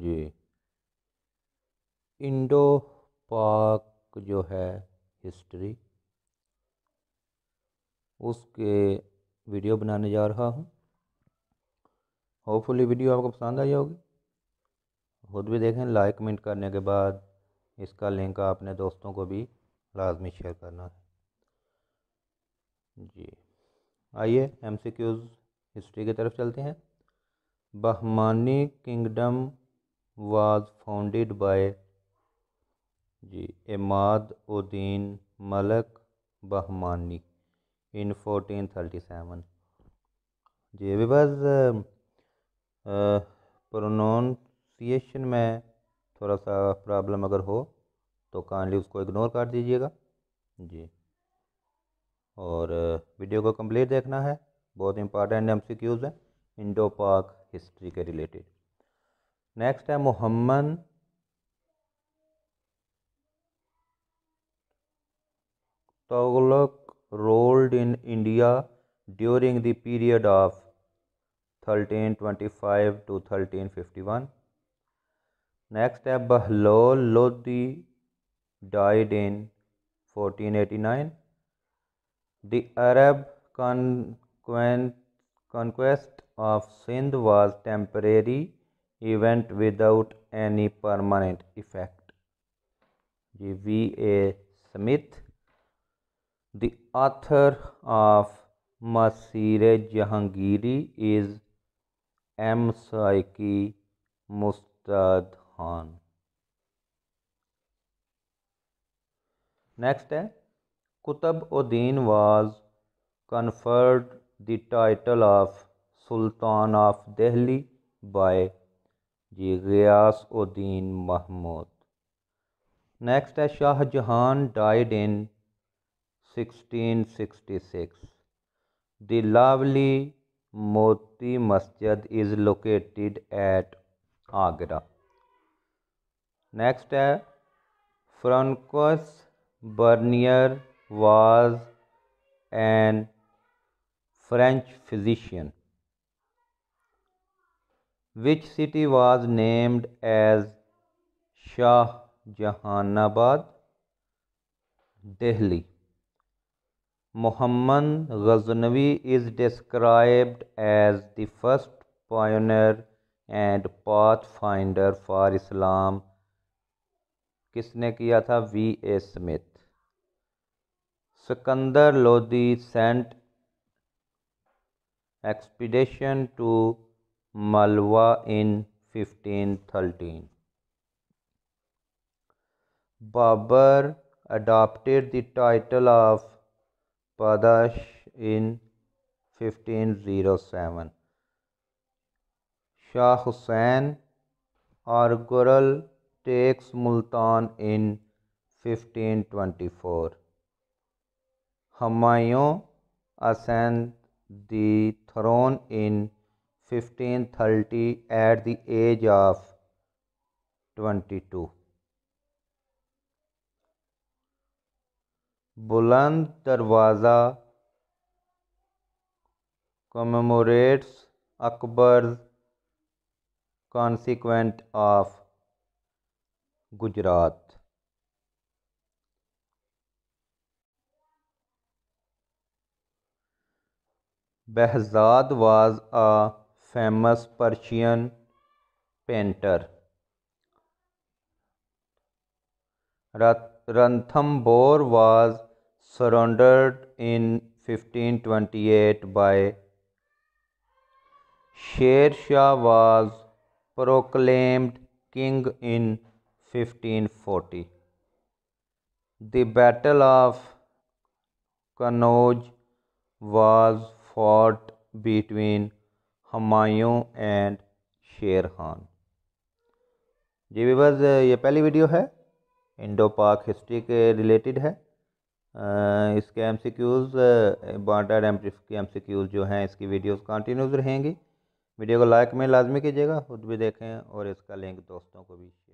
जी Indo पाक जो है हिस्ट्री उसके वीडियो बनाने जा रहा हूँ होपफुली वीडियो आपको पसंद आई होगी खुद भी देखें लाइक कमेंट करने के बाद इसका लिंक आपने दोस्तों को भी लाजमी शेयर करना है जी आइए एम सी क्यूज़ हिस्ट्री की तरफ चलते हैं Bahmani kingdom was founded by जी Imad Uddin Malik Bahmani in fourteen thirty seven जी विभाज प्रोनाउंसिएशन में थोड़ा सा प्रॉब्लम अगर हो तो काइंडली उसको इग्नोर कर दीजिएगा जी और वीडियो को कंप्लीट देखना है बहुत इंपॉर्टेंट एम सी क्यूज़ हैं इंडो पाक हिस्ट्री के रिलेटेड Next, है Muhammad Tughlaq ruled in India during the period of 1325 to 1351. Next, Bahlol Lodi died in 1489. The Arab conquest of Sindh was temporary event without any permanent effect जी V A Smith the author of Maasir Jahangiri is M Saqi Mustaid Khan next है Qutb Uddin was conferred the title of sultan of Delhi by जी Ghiyas Uddin Mahmud next है Shahjahan died in 1666 the lovely Moti Masjid is located at Agra next है Francois Bernier was an French physician which city was named as Shah Jahanabad Delhi Mohammad Ghaznavi is described as the first pioneer and path finder for Islam किसने किया था V A Smith Sikandar Lodi sent expedition to Malwa in fifteen thirteen Babar adopted the title of Padshah in fifteen zero seven Shah Husain आरगुरल takes Multan in fifteen twenty four Humayun ascended the throne in 1526 fifteen thirty at the age of twenty two Buland Darwaza commemorates Akbar conquest of Gujarat Behzad was uh famous Persian painter. Ranthambore was surrendered in 1528 by Sher Shah was proclaimed king in 1540. The Battle of Kannauj was fought between Humayun and Sher Khan ji viewers ये पहली video है Indo Pak history के related है इसके M C Qs बॉर्डर एम्प्रिफ M C Qs जो हैं इसकी वीडियोस कंटिन्यूज रहेंगी वीडियो को लाइक में लाजमी कीजिएगा खुद भी देखें और इसका लिंक दोस्तों को भी